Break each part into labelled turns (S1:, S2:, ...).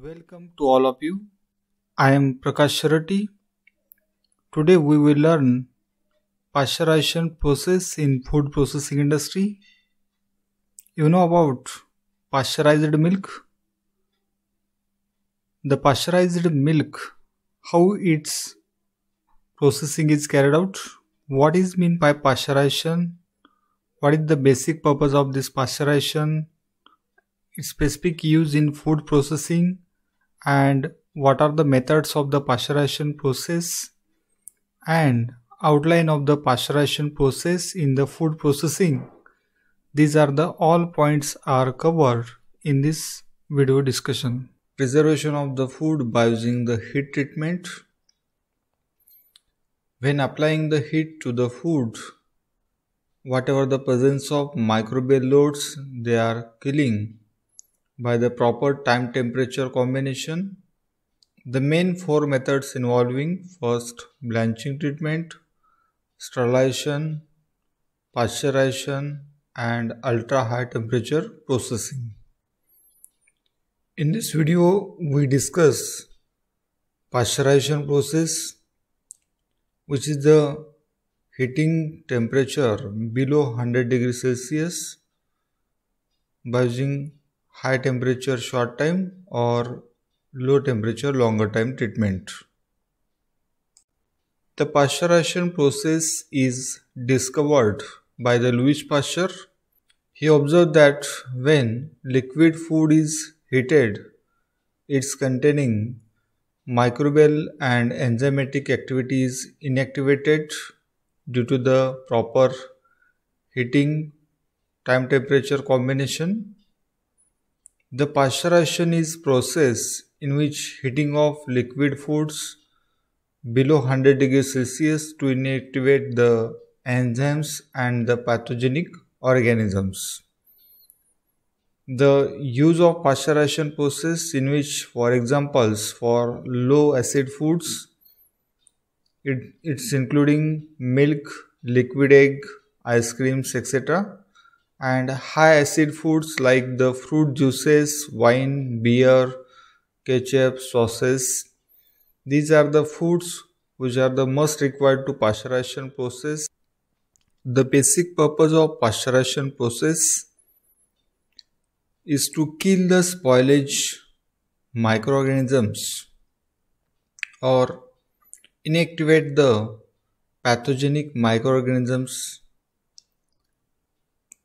S1: Welcome to all of you. I am Prakash Sharati. Today we will learn pasteurization process in food processing industry. You know about pasteurized milk? The pasteurized milk, how its processing is carried out. What is meant by pasteurization? What is the basic purpose of this pasteurization? its specific use in food processing and what are the methods of the pasteurization process and outline of the pasteurization process in the food processing. These are the all points are covered in this video discussion. Preservation of the food by using the heat treatment. When applying the heat to the food, whatever the presence of microbial loads they are killing by the proper time temperature combination. The main four methods involving first blanching treatment, sterilization, pasteurization and ultra high temperature processing. In this video we discuss pasteurization process which is the heating temperature below 100 degrees Celsius by using high temperature short time or low temperature longer time treatment. The pasteurization process is discovered by the Louis Pasteur. He observed that when liquid food is heated, its containing microbial and enzymatic activity is inactivated due to the proper heating time temperature combination the pasteurization is process in which heating of liquid foods below 100 degrees Celsius to inactivate the enzymes and the pathogenic organisms. The use of pasteurization process in which for examples for low acid foods it, it's including milk, liquid egg, ice creams etc and high acid foods like the fruit juices, wine, beer, ketchup, sauces. These are the foods which are the most required to pasteurization process. The basic purpose of pasteurization process is to kill the spoilage microorganisms or inactivate the pathogenic microorganisms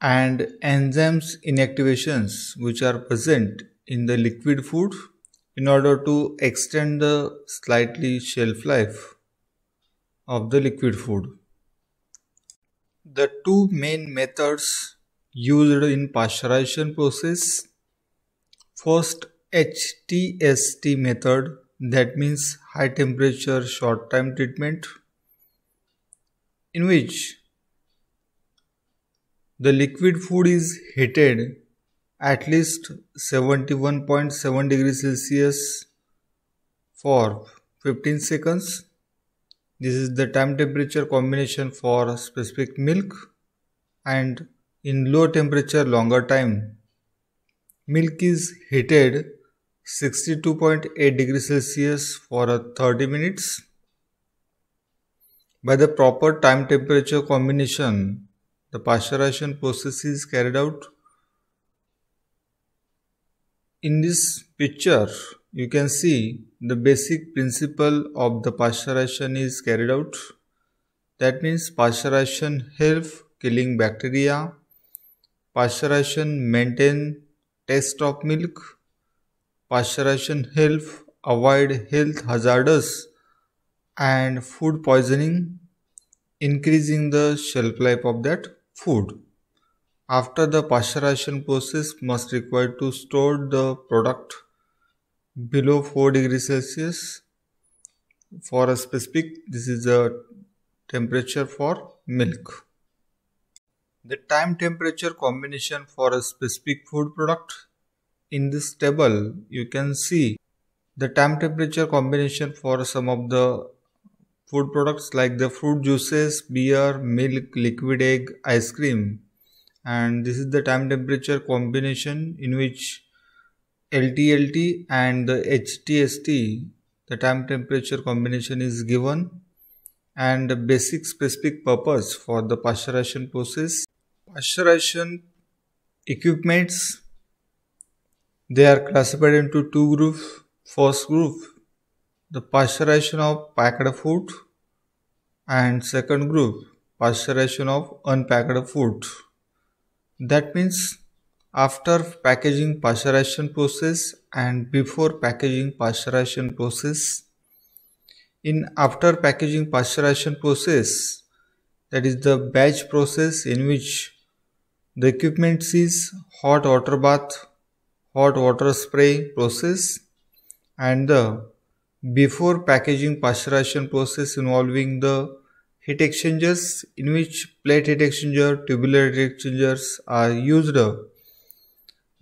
S1: and enzymes inactivations which are present in the liquid food in order to extend the slightly shelf life of the liquid food. The two main methods used in pasteurization process first HTST method that means high temperature short time treatment in which the liquid food is heated at least 71.7 degrees Celsius for 15 seconds. This is the time temperature combination for specific milk and in low temperature longer time. Milk is heated 62.8 degrees Celsius for 30 minutes. By the proper time temperature combination, the pasteurization process is carried out. In this picture, you can see the basic principle of the pasteurization is carried out. That means pasteurization helps killing bacteria. Pasteurization maintain taste of milk. Pasteurization helps avoid health hazards and food poisoning increasing the shelf life of that food. After the pasteurization process must require to store the product below 4 degrees Celsius for a specific this is the temperature for milk. The time temperature combination for a specific food product in this table you can see the time temperature combination for some of the food products like the fruit juices, beer, milk, liquid egg, ice cream. And this is the time temperature combination in which LTLT and the HTST, the time temperature combination is given and the basic specific purpose for the pasteurization process. Pasteurization equipments, they are classified into two groups. First group the pasteurization of packed food and second group pasteurization of unpacked food that means after packaging pasteurization process and before packaging pasteurization process in after packaging pasteurization process that is the batch process in which the equipment is hot water bath hot water spray process and the before packaging pasteurization process involving the heat exchangers in which plate heat exchanger, tubular heat exchangers are used.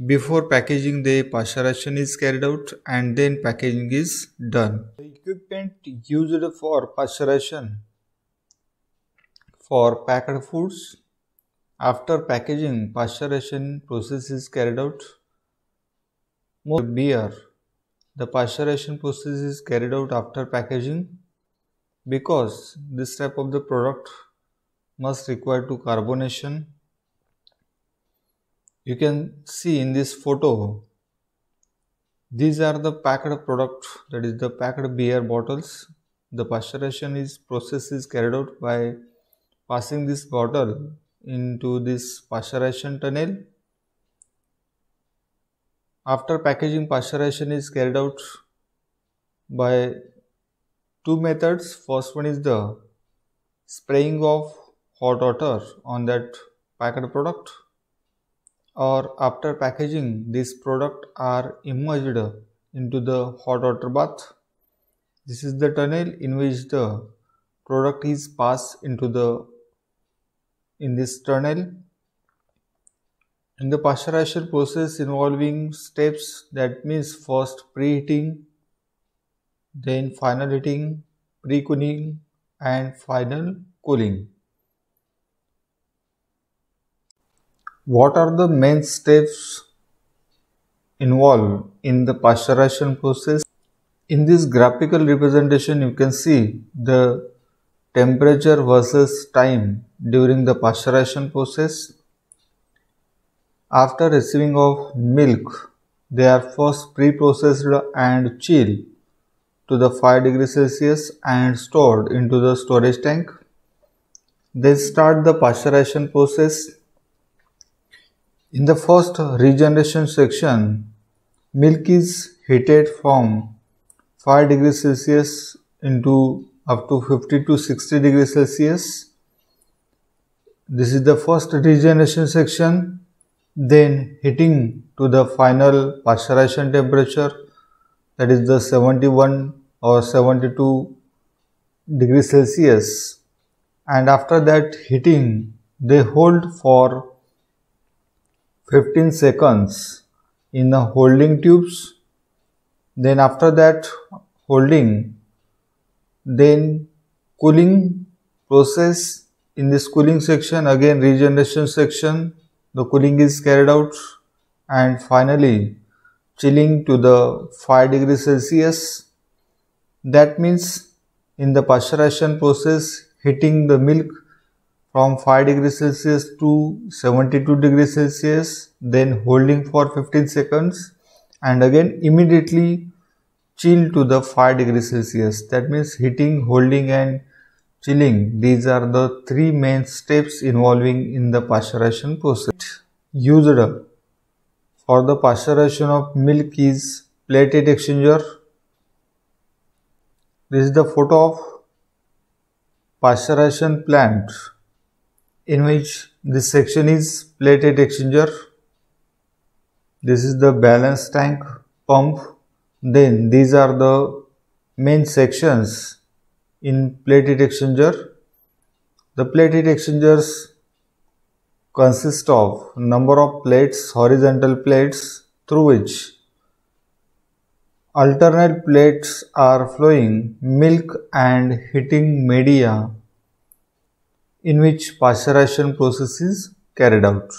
S1: Before packaging the pasteurization is carried out and then packaging is done. The equipment used for pasteurization for packed foods. After packaging, pasteurization process is carried out. More beer the pasteurization process is carried out after packaging because this type of the product must require to carbonation. You can see in this photo these are the packed product that is the packed beer bottles the pasteurization is process is carried out by passing this bottle into this pasteurization tunnel after packaging pasteurization is carried out by two methods. First one is the spraying of hot water on that packed product or after packaging this product are immersed into the hot water bath. This is the tunnel in which the product is passed into the in this tunnel in the pasteurization process involving steps that means first preheating, then final heating, pre-cooling and final cooling. What are the main steps involved in the pasteurization process? In this graphical representation you can see the temperature versus time during the pasteurization process after receiving of milk, they are first pre-processed and chilled to the 5 degrees Celsius and stored into the storage tank. Then start the pasteurization process. In the first regeneration section, milk is heated from 5 degrees Celsius into up to 50 to 60 degrees Celsius. This is the first regeneration section then heating to the final pasteurization temperature that is the 71 or 72 degrees Celsius and after that heating they hold for 15 seconds in the holding tubes then after that holding then cooling process in this cooling section again regeneration section the cooling is carried out and finally chilling to the 5 degrees Celsius. That means in the pasteurization process heating the milk from 5 degrees Celsius to 72 degrees Celsius then holding for 15 seconds and again immediately chill to the 5 degrees Celsius. That means heating, holding and chilling. These are the three main steps involving in the pasteurization process. Used for the pasteurization of milk is plated exchanger. This is the photo of pasteurization plant in which this section is plated exchanger. This is the balance tank pump. Then these are the main sections in plate heat exchanger. The plate heat exchangers consist of number of plates, horizontal plates through which alternate plates are flowing milk and heating media in which pasteurization process is carried out.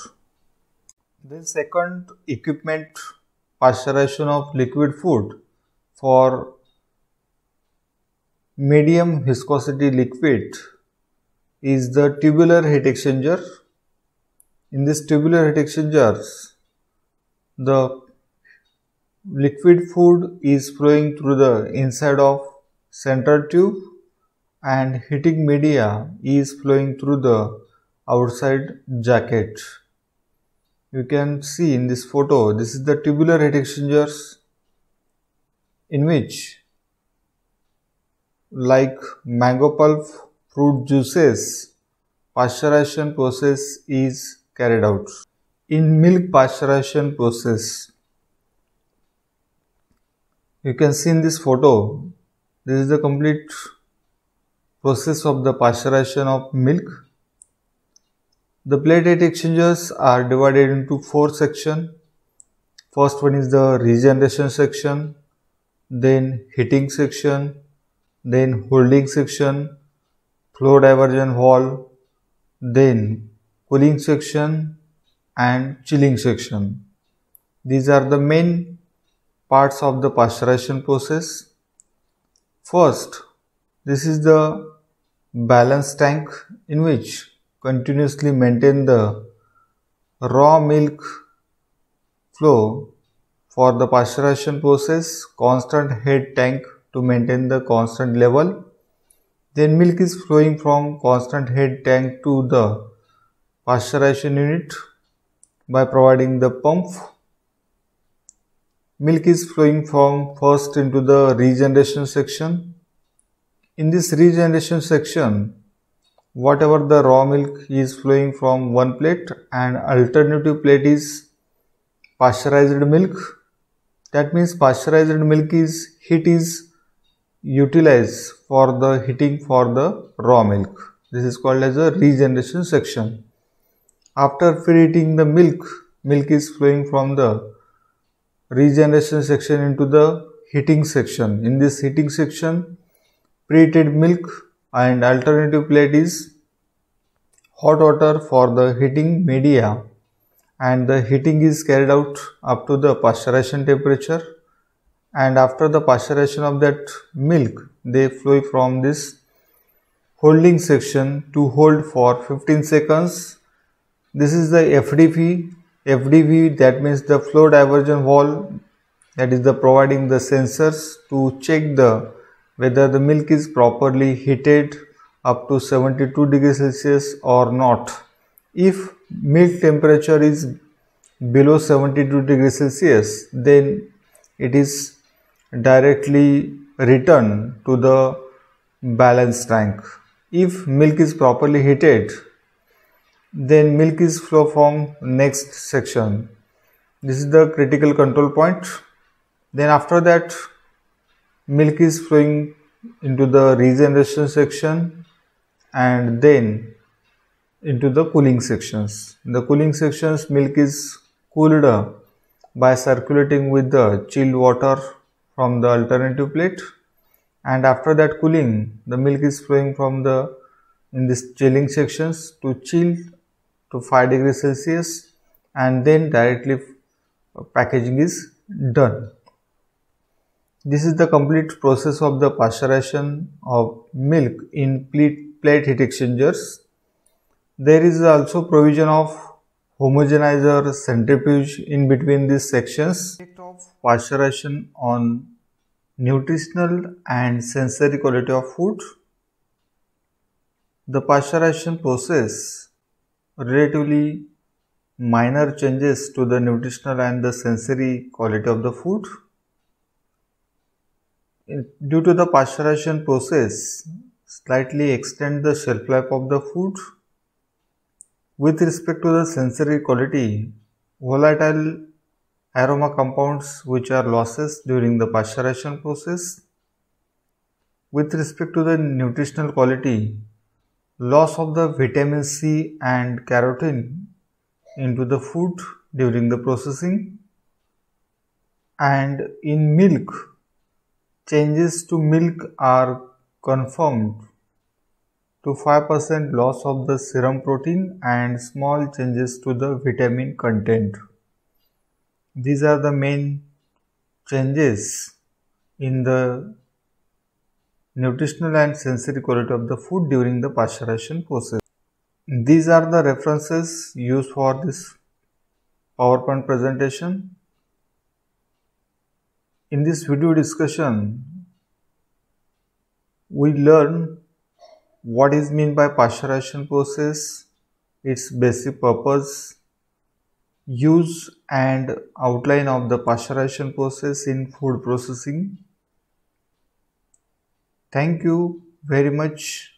S1: The second equipment pasteurization of liquid food for medium viscosity liquid is the tubular heat exchanger. In this tubular heat exchangers, the liquid food is flowing through the inside of center tube and heating media is flowing through the outside jacket. You can see in this photo, this is the tubular heat exchangers in which like mango pulp, fruit juices, pasteurization process is carried out. In milk pasteurization process, you can see in this photo, this is the complete process of the pasteurization of milk. The plate heat exchangers are divided into four sections. First one is the regeneration section, then heating section, then holding section, flow diversion valve, then cooling section and chilling section. These are the main parts of the pasteurization process. First, this is the balance tank in which continuously maintain the raw milk flow for the pasteurization process constant head tank to maintain the constant level. Then milk is flowing from constant head tank to the pasteurization unit by providing the pump. Milk is flowing from first into the regeneration section. In this regeneration section, whatever the raw milk is flowing from one plate and alternative plate is pasteurized milk. That means pasteurized milk is heat is Utilize for the heating for the raw milk. This is called as a regeneration section. After preheating the milk, milk is flowing from the regeneration section into the heating section. In this heating section, preheated milk and alternative plate is hot water for the heating media and the heating is carried out up to the pasteurization temperature and after the pasteurization of that milk they flow from this holding section to hold for 15 seconds this is the fdv fdv that means the flow diversion wall that is the providing the sensors to check the whether the milk is properly heated up to 72 degrees celsius or not if milk temperature is below 72 degrees celsius then it is directly return to the balance tank. If milk is properly heated, then milk is flow from next section. This is the critical control point. Then after that, milk is flowing into the regeneration section and then into the cooling sections. In the cooling sections, milk is cooled by circulating with the chilled water from the alternative plate and after that cooling the milk is flowing from the in this chilling sections to chill to 5 degrees celsius and then directly uh, packaging is done this is the complete process of the pasteurization of milk in plate heat exchangers there is also provision of homogenizer centrifuge in between these sections. Effect of pasteurization on nutritional and sensory quality of food. The pasteurization process relatively minor changes to the nutritional and the sensory quality of the food. Due to the pasteurization process, slightly extend the shelf life of the food with respect to the sensory quality, volatile aroma compounds which are losses during the pasteurization process. With respect to the nutritional quality, loss of the vitamin C and carotene into the food during the processing and in milk changes to milk are confirmed to 5% loss of the serum protein and small changes to the vitamin content. These are the main changes in the nutritional and sensory quality of the food during the pasteurization process. These are the references used for this PowerPoint presentation. In this video discussion, we learn what is meant by pasteurization process? Its basic purpose, use and outline of the pasteurization process in food processing. Thank you very much.